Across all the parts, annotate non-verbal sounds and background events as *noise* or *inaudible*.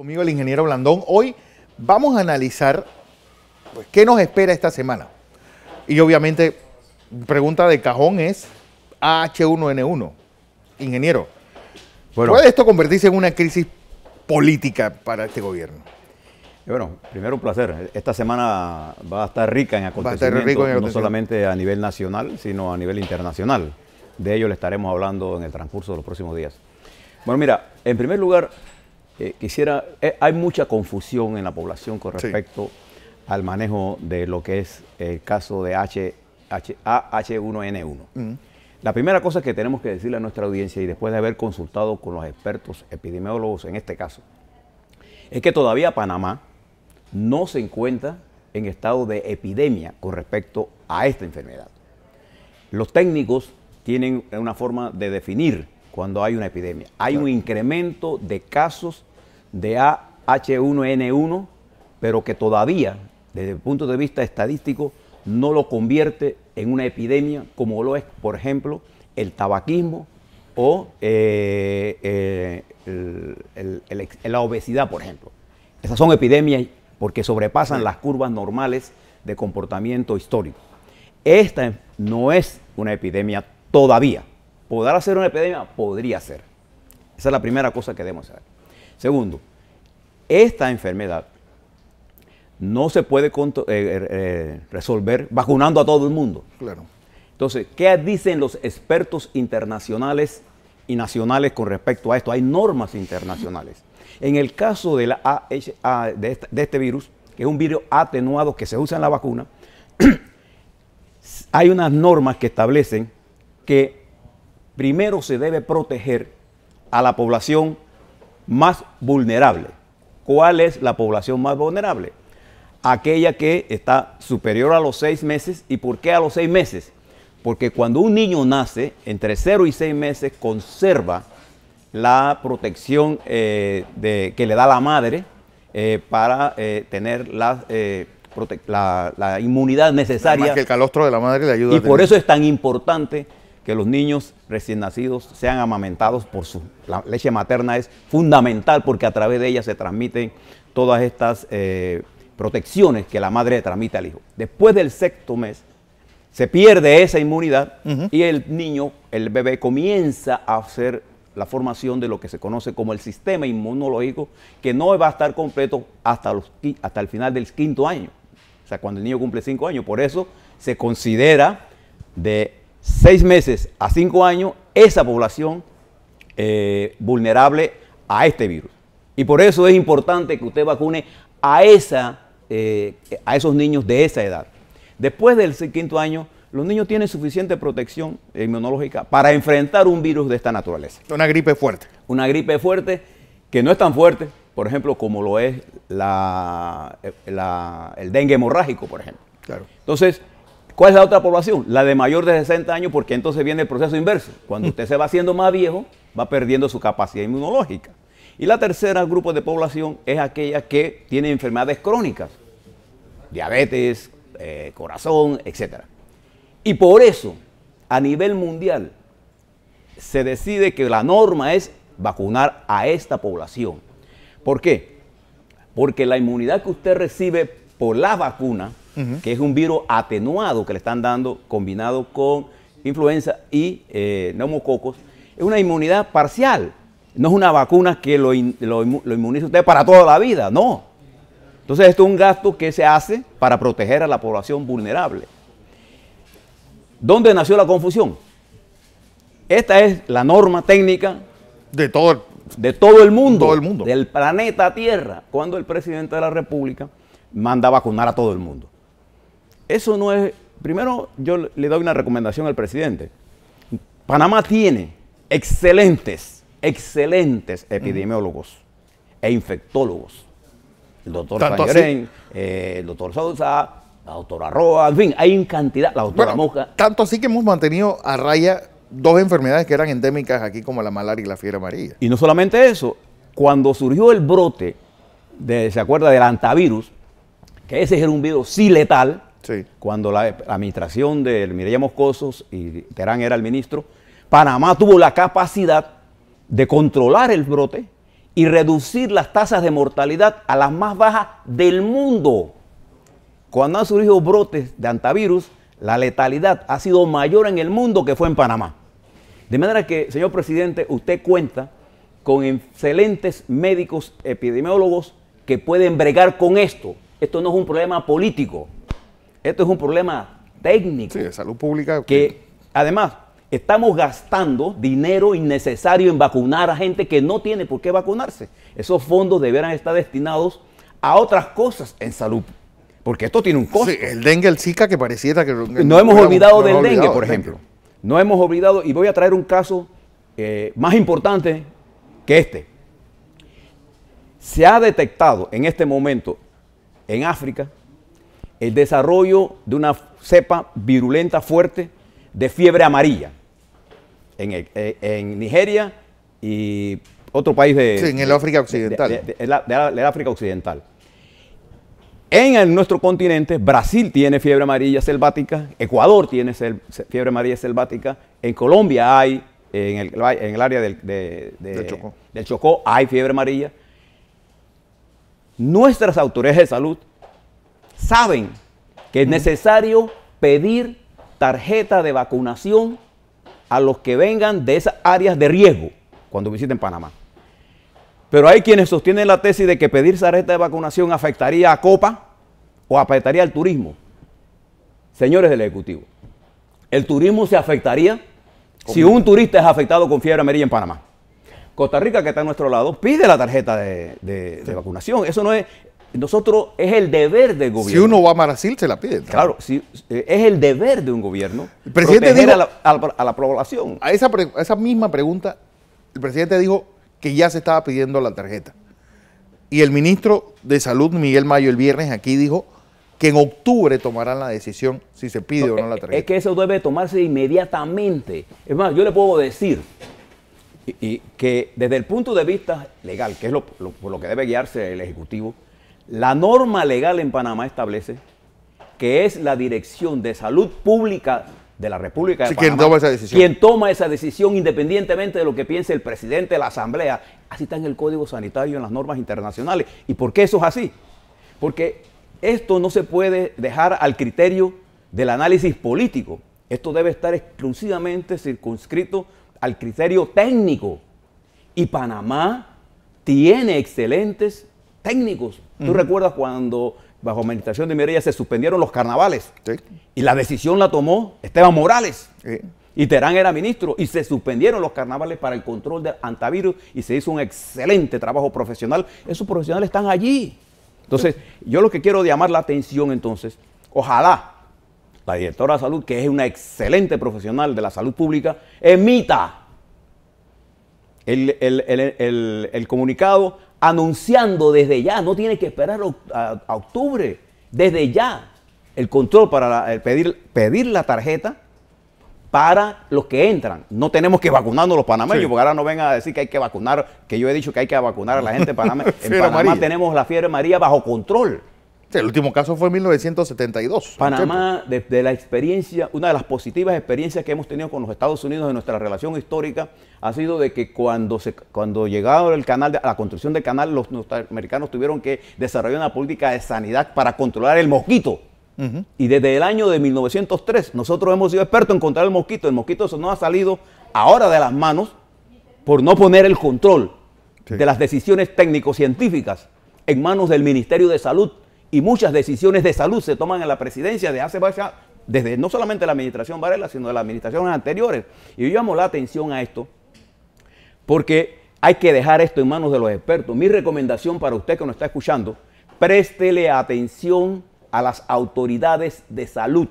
Conmigo el ingeniero Blandón. Hoy vamos a analizar pues, qué nos espera esta semana. Y obviamente, pregunta de cajón es h 1 n 1 Ingeniero, ¿puede esto convertirse en una crisis política para este gobierno? Eh, bueno, primero un placer. Esta semana va a estar rica en acontecimientos, rico no solamente a nivel nacional, sino a nivel internacional. De ello le estaremos hablando en el transcurso de los próximos días. Bueno, mira, en primer lugar, eh, quisiera, eh, hay mucha confusión en la población con respecto al manejo de lo que es el caso de H, H, AH1N1. Mm. La primera cosa que tenemos que decirle a nuestra audiencia y después de haber consultado con los expertos epidemiólogos en este caso, es que todavía Panamá no se encuentra en estado de epidemia con respecto a esta enfermedad. Los técnicos tienen una forma de definir cuando hay una epidemia. Hay un incremento de casos de AH1N1, pero que todavía, desde el punto de vista estadístico, no lo convierte en una epidemia como lo es, por ejemplo, el tabaquismo o eh, eh, la obesidad, por ejemplo. Esas son epidemias porque sobrepasan las curvas normales de comportamiento histórico. Esta no es una epidemia todavía. ¿Podrá ser una epidemia? Podría ser. Esa es la primera cosa que debemos saber. Segundo, esta enfermedad no se puede eh, eh, eh, resolver vacunando a todo el mundo. Claro. Entonces, ¿qué dicen los expertos internacionales y nacionales con respecto a esto? Hay normas internacionales. En el caso de, la de este virus, que es un virus atenuado que se usa en la vacuna, *clears throat* hay unas normas que establecen que primero se debe proteger a la población más vulnerable. ¿Cuál es la población más vulnerable? Aquella que está superior a los seis meses. ¿Y por qué a los seis meses? Porque cuando un niño nace, entre cero y seis meses, conserva la protección eh, que le da la madre eh, para eh, tener la, inmunidad necesaria. el calostro de la madre ayuda. Y por eso es tan importante que los niños recién nacidos sean amamentados por su la leche materna es fundamental porque a través de ella se transmiten todas estas eh, protecciones que la madre transmite al hijo. Después del sexto mes se pierde esa inmunidad y el niño, el bebé comienza a hacer la formación de lo que se conoce como el sistema inmunológico que no va a estar completo hasta, hasta el final del quinto año. O sea, cuando el niño cumple cinco años. Por eso se considera de seis meses a cinco años esa población eh, vulnerable a este virus. Y por eso es importante que usted vacune a, esa, eh, a esos niños de esa edad. Después del quinto año, los niños tienen suficiente protección inmunológica para enfrentar un virus de esta naturaleza. Una gripe fuerte. Una gripe fuerte que no es tan fuerte, por ejemplo, como lo es eh, el dengue hemorrágico, por ejemplo. Claro. Entonces, ¿Cuál es la otra población? La de mayor de 60 años, porque entonces viene el proceso inverso. Cuando mm. usted se va haciendo más viejo, va perdiendo su capacidad inmunológica. Y la tercera grupo de población es aquella que tiene enfermedades crónicas, diabetes, eh, corazón, etc. Y por eso, a nivel mundial, se decide que la norma es vacunar a esta población. ¿Por qué? Porque la inmunidad que usted recibe por la vacuna que es un virus atenuado que le están dando combinado con influenza y eh, neumococos, es una inmunidad parcial. No es una vacuna que lo, inmuniza usted para toda la vida, no. Entonces esto es un gasto que se hace para proteger a la población vulnerable. ¿Dónde nació la confusión? Esta es la norma técnica de todo el, de todo el mundo, mundo, del planeta Tierra, cuando el presidente de la República manda vacunar a todo el mundo. Eso no es... Primero, yo le doy una recomendación al presidente. Panamá tiene excelentes, excelentes epidemiólogos e infectólogos. El doctor Sangerén, eh, el doctor Sousa, la doctora Roa, en fin, hay cantidad, la doctora Moja. Tanto así que hemos mantenido a raya dos enfermedades que eran endémicas aquí, como la malaria y la fiebre amarilla. Y no solamente eso, cuando surgió el brote, de, ¿se acuerda del antivirus? Que ese era un virus sí letal, cuando la, administración de Mireya Moscosos y Terán era el ministro, Panamá tuvo la capacidad de controlar el brote y reducir las tasas de mortalidad a las más bajas del mundo. Cuando han surgido brotes de antivirus, la letalidad ha sido mayor en el mundo que fue en Panamá. De manera que, señor presidente, usted cuenta con excelentes médicos epidemiólogos que pueden bregar con esto. Esto no es un problema político, esto es un problema técnico. Sí, de salud pública. Que además estamos gastando dinero innecesario en vacunar a gente que no tiene por qué vacunarse. Esos fondos deberán estar destinados a otras cosas en salud. Porque esto tiene un costo. Sí, el dengue, el Zika, que pareciera que... no hemos olvidado del dengue, por ejemplo. No hemos olvidado, y voy a traer un caso eh, más importante que este. Se ha detectado en este momento en África el desarrollo de una cepa virulenta fuerte de fiebre amarilla en, eh, Nigeria y otro país de... Sí, en el África Occidental. De, África Occidental. En nuestro continente, Brasil tiene fiebre amarilla selvática, Ecuador tiene fiebre amarilla selvática, en Colombia hay, en el, área del Chocó hay fiebre amarilla. Nuestras autoridades de salud saben que es necesario pedir tarjeta de vacunación a los que vengan de esas áreas de riesgo cuando visiten Panamá. Pero hay quienes sostienen la tesis de que pedir tarjeta de vacunación afectaría a Copa o afectaría al turismo. Señores del Ejecutivo, el turismo se afectaría si un turista es afectado con fiebre amarilla en Panamá. Costa Rica, que está a nuestro lado, pide la tarjeta de, de vacunación. Eso no es, nosotros es el deber del gobierno. Si uno va a Brasil, se la pide. Claro, eh, es el deber de un gobierno el presidente a, la, a, a, esa, esa misma pregunta, el presidente dijo que ya se estaba pidiendo la tarjeta. Y el ministro de Salud, Miguel Mayo, el viernes aquí dijo que en octubre tomarán la decisión si se pide o no la eh, eh, tarjeta. Es que eso debe tomarse inmediatamente. Es más, yo le puedo decir y, que desde el punto de vista legal, que es lo, por lo que debe guiarse el Ejecutivo, la norma legal en Panamá establece que es la Dirección de Salud Pública de la República de Panamá quien toma esa decisión. Quien toma esa decisión independientemente de lo que piense el presidente de la Asamblea. Así está en el Código Sanitario, en las normas internacionales. ¿Y por qué eso es así? Porque esto no se puede dejar al criterio del análisis político. Esto debe estar exclusivamente circunscrito al criterio técnico. Y Panamá tiene excelentes técnicos Tú recuerdas cuando bajo administración de Mireya se suspendieron los carnavales sí. y la decisión la tomó Esteban Morales. Sí. Y Terán era ministro y se suspendieron los carnavales para el control del antivirus y se hizo un excelente trabajo profesional. Esos profesionales están allí. Entonces, yo lo que quiero llamar la atención entonces, ojalá la directora de salud, que es una excelente profesional de la salud pública, emita el, el comunicado anunciando desde ya, no tiene que esperar a, octubre, desde ya el control para pedir, pedir la tarjeta para los que entran. No tenemos que vacunarnos los panameños, porque ahora no vengan a decir que hay que vacunar, que yo he dicho que hay que vacunar a la gente de Panamá. en Panamá *laughs* tenemos la fiebre maría bajo control. El último caso fue en 1972. Panamá, desde la experiencia, una de las positivas experiencias que hemos tenido con los Estados Unidos en nuestra relación histórica ha sido de que cuando, se, cuando llegaba el canal, la construcción del canal, los norteamericanos tuvieron que desarrollar una política de sanidad para controlar el mosquito. Y desde el año de 1903 nosotros hemos sido expertos en controlar el mosquito. El mosquito eso no ha salido ahora de las manos por no poner el control de las decisiones técnico-científicas en manos del Ministerio de Salud y muchas decisiones de salud se toman en la presidencia de hace desde no solamente la administración Varela, sino de las administraciones anteriores. Y yo llamo la atención a esto porque hay que dejar esto en manos de los expertos. Mi recomendación para usted que nos está escuchando, préstele atención a las autoridades de salud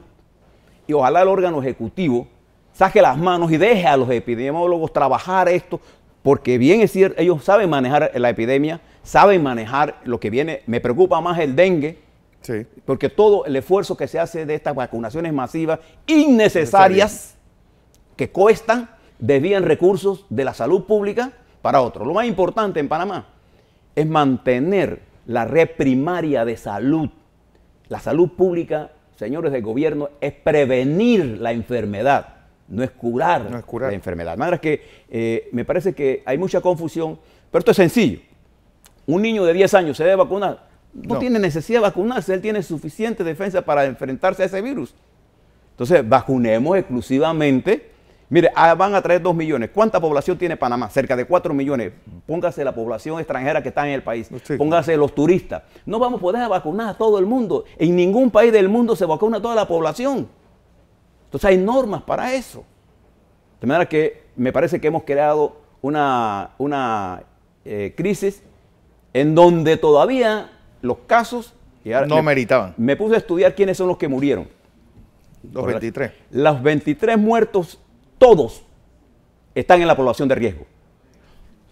y ojalá el órgano ejecutivo saque las manos y deje a los epidemiólogos trabajar esto, porque bien es cierto, ellos saben manejar la epidemia, saben manejar lo que viene. Me preocupa más el dengue, porque todo el esfuerzo que se hace de estas vacunaciones masivas, innecesarias, que cuestan, desvían recursos de la salud pública para otro. Lo más importante en Panamá es mantener la red primaria de salud. La salud pública, señores del gobierno, es prevenir la enfermedad, no es curar, la enfermedad. De que eh, me parece que hay mucha confusión, pero esto es sencillo un niño de 10 años se debe vacunar. No, tiene necesidad de vacunarse, él tiene suficiente defensa para enfrentarse a ese virus. Entonces, vacunemos exclusivamente. Mire, ah, van a traer 2 millones. ¿Cuánta población tiene Panamá? Cerca de 4 millones. Póngase la población extranjera que está en el país. Póngase los turistas. No vamos a poder vacunar a todo el mundo. En ningún país del mundo se vacuna a toda la población. Entonces hay normas para eso. De manera que me parece que hemos creado una, una eh, crisis en donde todavía los casos... no meritaban. Me puse a estudiar quiénes son los que murieron. Los 23. Los 23 muertos, todos están en la población de riesgo.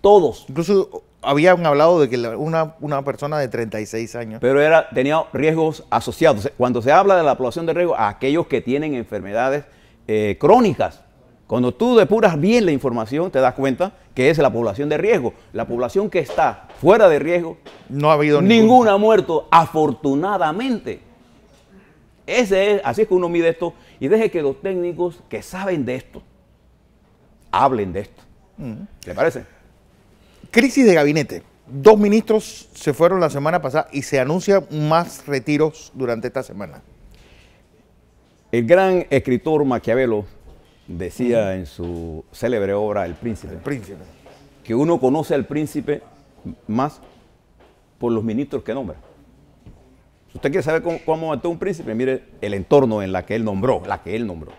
Todos. Incluso habían hablado de que una, persona de 36 años. Pero era, tenía riesgos asociados. Cuando se habla de la población de riesgo, a aquellos que tienen enfermedades eh, crónicas. Cuando tú depuras bien la información, te das cuenta que es la población de riesgo. La población que está fuera de riesgo. No ha habido ninguna. muerto, afortunadamente. Ese es, así es que uno mide esto y deje que los técnicos que saben de esto hablen de esto. Mm. ¿Le parece? Crisis de gabinete. Dos ministros se fueron la semana pasada y se anuncian más retiros durante esta semana. El gran escritor Maquiavelo decía mm. en su célebre obra El Príncipe, El Príncipe, que uno conoce al príncipe más por los ministros que nombra. Si usted quiere saber cómo, cómo un príncipe, mire el entorno en la que él nombró, la que él nombró.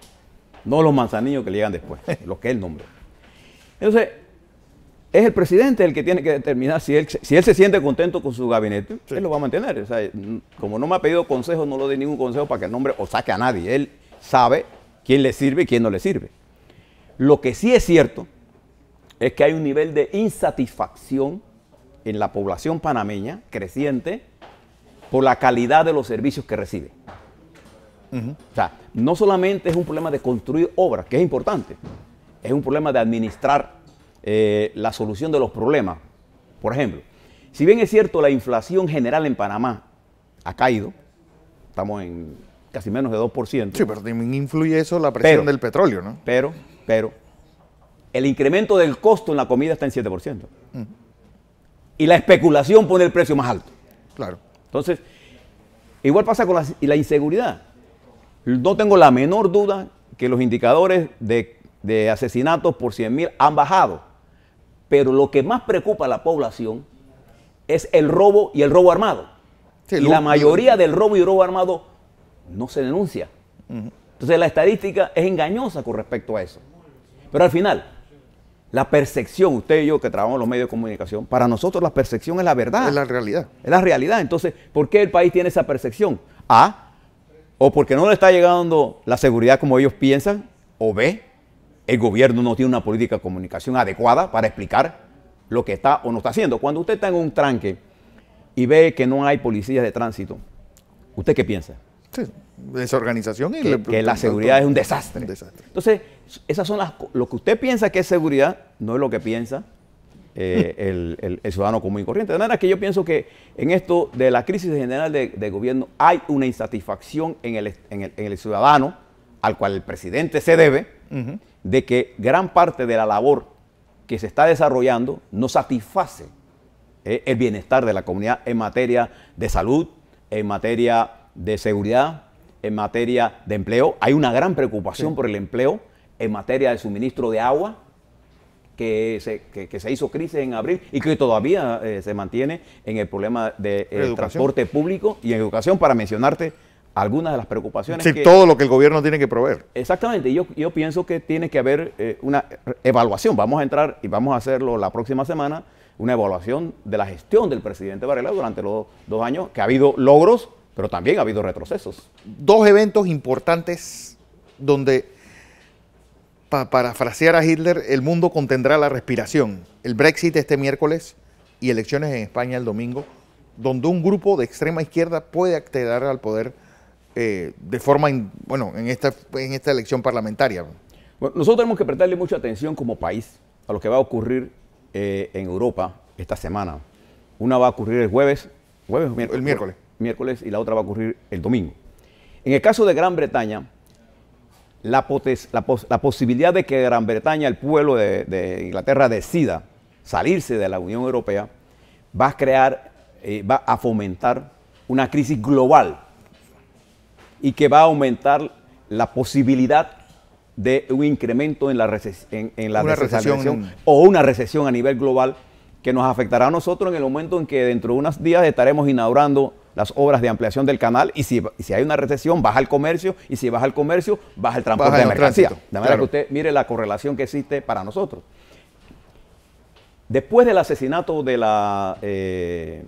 No los manzanillos que llegan después, *laughs* los que él nombró. Entonces, es el presidente el que tiene que determinar si él, si él se siente contento con su gabinete, él lo va a mantener. como no me ha pedido consejo, no le doy ningún consejo para que el nombre o saque a nadie. Él sabe quién le sirve y quién no le sirve. Lo que sí es cierto es que hay un nivel de insatisfacción en la población panameña creciente por la calidad de los servicios que recibe. O sea, no solamente es un problema de construir obras, que es importante, es un problema de administrar eh, la solución de los problemas. Por ejemplo, si bien es cierto la inflación general en Panamá ha caído, estamos en casi menos de 2%. Sí, pero también influye eso la presión del petróleo, ¿no? Pero, pero, el incremento del costo en la comida está en 7% y la especulación pone el precio más alto. Claro. Entonces, igual pasa con la, inseguridad. No tengo la menor duda que los indicadores de, asesinatos por 100.000 han bajado, pero lo que más preocupa a la población es el robo y el robo armado. y la mayoría del robo y robo armado no se denuncia. Entonces la estadística es engañosa con respecto a eso. Pero al final, la percepción, usted y yo que trabajamos en los medios de comunicación, para nosotros la percepción es la verdad. Es la realidad. Es la realidad. Entonces, ¿por qué el país tiene esa percepción? A, o porque no le está llegando la seguridad como ellos piensan, o B, el gobierno no tiene una política de comunicación adecuada para explicar lo que está o no está haciendo. Cuando usted está en un tranque y ve que no hay policías de tránsito, ¿usted qué piensa? Sí, desorganización y que, la seguridad es un desastre. Entonces, esas son las lo que usted piensa que es seguridad, no es lo que piensa eh, *laughs* el, ciudadano común y corriente. De manera que yo pienso que en esto de la crisis general de, gobierno hay una insatisfacción en el, ciudadano, al cual el presidente se debe, de que gran parte de la labor que se está desarrollando no satisface eh, el bienestar de la comunidad en materia de salud, en materia de seguridad, en materia de empleo. Hay una gran preocupación por el empleo en materia de suministro de agua, que se, se hizo crisis en abril y que todavía eh, se mantiene en el problema del de, eh, transporte público y en educación, para mencionarte algunas de las preocupaciones. Sí, todo lo que el gobierno tiene que proveer. Exactamente, yo, yo pienso que tiene que haber eh, una evaluación, vamos a entrar y vamos a hacerlo la próxima semana, una evaluación de la gestión del presidente Varela durante los dos años, que ha habido logros pero también ha habido retrocesos. Dos eventos importantes donde, para parafrasear a Hitler, el mundo contendrá la respiración. El Brexit este miércoles y elecciones en España el domingo, donde un grupo de extrema izquierda puede acceder al poder eh, de forma, bueno, en esta, elección parlamentaria. nosotros tenemos que prestarle mucha atención como país a lo que va a ocurrir eh, en Europa esta semana. Una va a ocurrir el jueves, jueves o miércoles. El miércoles miércoles y la otra va a ocurrir el domingo. En el caso de Gran Bretaña, la, posibilidad de que Gran Bretaña, el pueblo de, Inglaterra, decida salirse de la Unión Europea, va a crear, eh, va a fomentar una crisis global y que va a aumentar la posibilidad de un incremento en la, la o una recesión a nivel global que nos afectará a nosotros en el momento en que dentro de unos días estaremos inaugurando las obras de ampliación del canal y si, hay una recesión, baja el comercio y si baja el comercio, baja el transporte de mercancía. de manera que usted mire la correlación que existe para nosotros. Después del asesinato de la eh,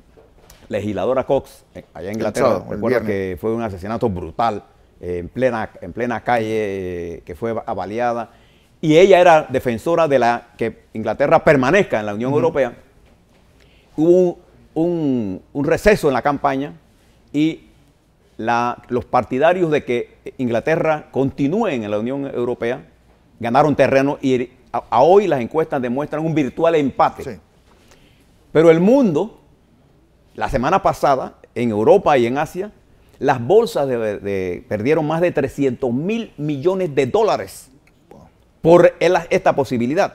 legisladora Cox, eh, allá en Inglaterra, recuerdo que fue un asesinato brutal eh, en, plena, en plena calle que fue avaliada y ella era defensora de la que Inglaterra permanezca en la Unión Europea, hubo un, receso en la campaña y los partidarios de que Inglaterra continúe en la Unión Europea ganaron terreno y hoy las encuestas demuestran un virtual empate. Pero el mundo, la semana pasada, en Europa y en Asia, las bolsas perdieron más de 300 mil millones de dólares por esta posibilidad.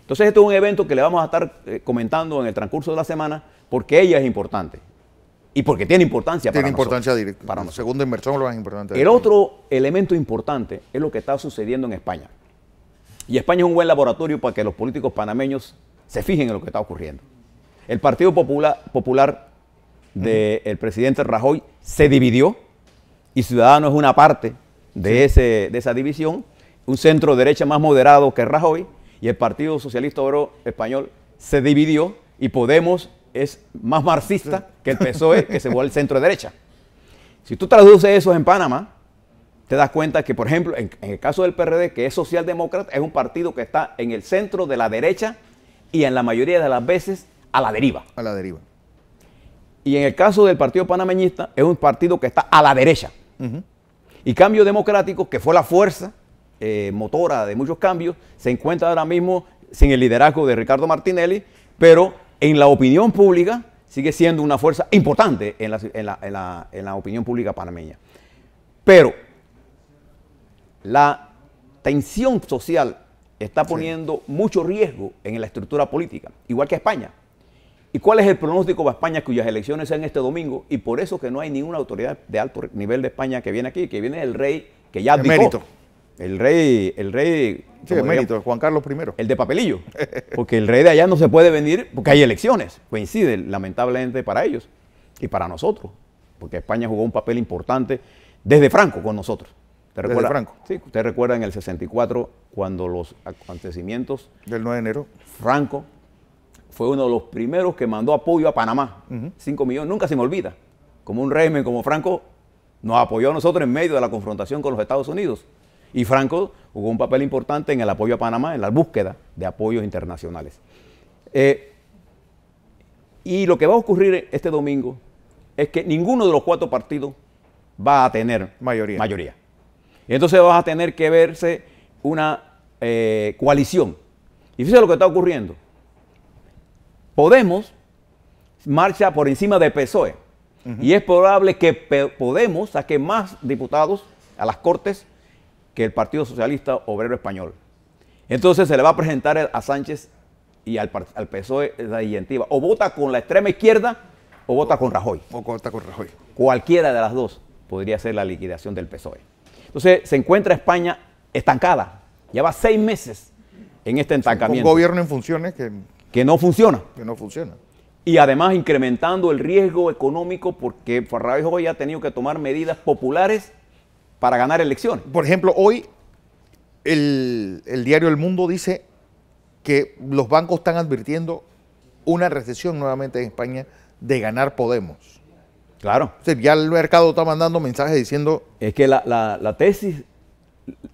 Entonces, esto es un evento que le vamos a estar eh, comentando en el transcurso de la semana porque ella es importante y porque tiene importancia tiene para importancia directa. Para nosotros. Segunda inversión lo más importante. El otro elemento importante es lo que está sucediendo en España. Y España es un buen laboratorio para que los políticos panameños se fijen en lo que está ocurriendo. El Partido Popular, del de presidente Rajoy se dividió y Ciudadanos es una parte de, ese, de esa división, un centro derecha más moderado que Rajoy y el Partido Socialista Obrero Español se dividió y Podemos es más marxista que el PSOE, que se va al centro de derecha. Si tú traduces eso en Panamá, te das cuenta que, por ejemplo, en, el caso del PRD, que es socialdemócrata, es un partido que está en el centro de la derecha y en la mayoría de las veces a la deriva. A la deriva. Y en el caso del Partido Panameñista, es un partido que está a la derecha. Y Cambio Democrático, que fue la fuerza eh, motora de muchos cambios, se encuentra ahora mismo sin el liderazgo de Ricardo Martinelli, pero en la opinión pública sigue siendo una fuerza importante en la, opinión pública panameña. Pero la tensión social está poniendo mucho riesgo en la estructura política, igual que España. ¿Y cuál es el pronóstico para España cuyas elecciones sean este domingo? Y por eso que no hay ninguna autoridad de alto nivel de España que viene aquí, que viene el rey que ya abdicó. El rey, el rey. mérito, Juan Carlos I. El de papelillo. *laughs* Porque el rey de allá no se puede venir porque hay elecciones. Coincide, lamentablemente, para ellos y para nosotros. Porque España jugó un papel importante desde Franco con nosotros. ¿Te Franco. Sí, usted recuerda en el 64, cuando los acontecimientos. Del 9 de enero. Franco fue uno de los primeros que mandó apoyo a Panamá. 5 millones, nunca se me olvida. Como un régimen como Franco nos apoyó a nosotros en medio de la confrontación con los Estados Unidos. Y Franco jugó un papel importante en el apoyo a Panamá, en la búsqueda de apoyos internacionales. Eh, y lo que va a ocurrir este domingo es que ninguno de los cuatro partidos va a tener mayoría. mayoría. entonces va a tener que verse una eh, coalición. Y fíjese lo que está ocurriendo. Podemos marcha por encima de PSOE. Y es probable que Podemos saque más diputados a las Cortes que el Partido Socialista Obrero Español. Entonces se le va a presentar a Sánchez y al, al PSOE la iniciativa: O vota con la extrema izquierda o vota con Rajoy. O vota con Rajoy. Cualquiera de las dos podría ser la liquidación del PSOE. Entonces se encuentra España estancada. Lleva seis meses en este estancamiento. Un gobierno en funciones que, no funciona. Que no funciona. Y además incrementando el riesgo económico porque hoy ha tenido que tomar medidas populares para ganar elecciones. Por ejemplo, hoy el, diario El Mundo dice que los bancos están advirtiendo una recesión nuevamente en España de ganar Podemos. Claro. O sea, ya el mercado está mandando mensajes diciendo... Es que la, tesis,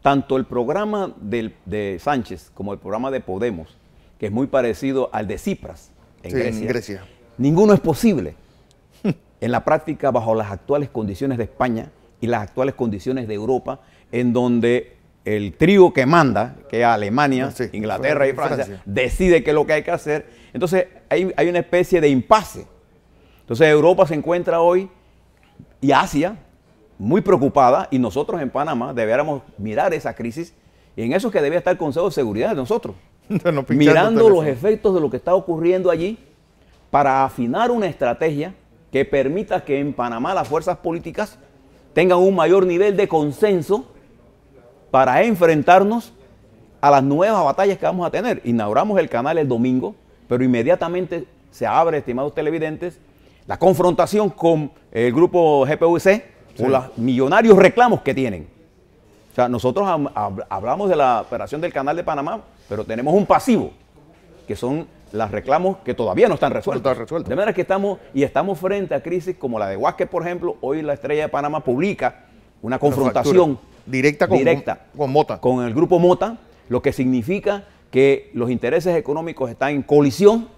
tanto el programa de Sánchez como el programa de Podemos, que es muy parecido al de Cipras en Grecia, ninguno es posible en la práctica bajo las actuales condiciones de España y las actuales condiciones de Europa, en donde el trigo que manda, que es Alemania, Inglaterra y Francia, decide qué es lo que hay que hacer. Entonces hay, hay, una especie de impasse. Entonces Europa se encuentra hoy y Asia muy preocupada y nosotros en Panamá debiéramos mirar esa crisis y en eso es que debía estar el Consejo de Seguridad de nosotros, *laughs* mirando los efectos de lo que está ocurriendo allí para afinar una estrategia que permita que en Panamá las fuerzas políticas tengan un mayor nivel de consenso para enfrentarnos a las nuevas batallas que vamos a tener. Inauguramos el canal el domingo, pero inmediatamente se abre, estimados televidentes, la confrontación con el grupo GPUC, o los millonarios reclamos que tienen. O sea, nosotros hablamos de la operación del canal de Panamá, pero tenemos un pasivo, que son las reclamos que todavía no están resueltas. De manera que estamos, y estamos frente a crisis como la de Huásquez, por ejemplo, hoy la Estrella de Panamá publica una confrontación directa, con, con Mota. Con el grupo Mota, lo que significa que los intereses económicos están en colisión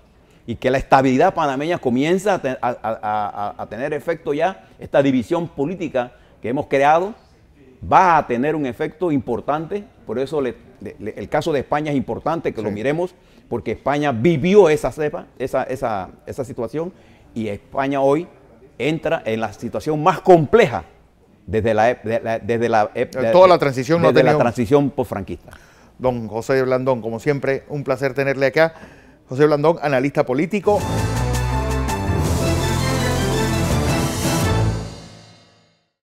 y que la estabilidad panameña comienza a, tener efecto ya, esta división política que hemos creado va a tener un efecto importante, por eso el caso de España es importante que lo miremos porque España vivió esa cepa, esa, esa, situación, y España hoy entra en la situación más compleja desde la, desde la eh, toda la transición desde no la transición posfranquista. Don José Blandón, como siempre, un placer tenerle acá. José Blandón, analista político.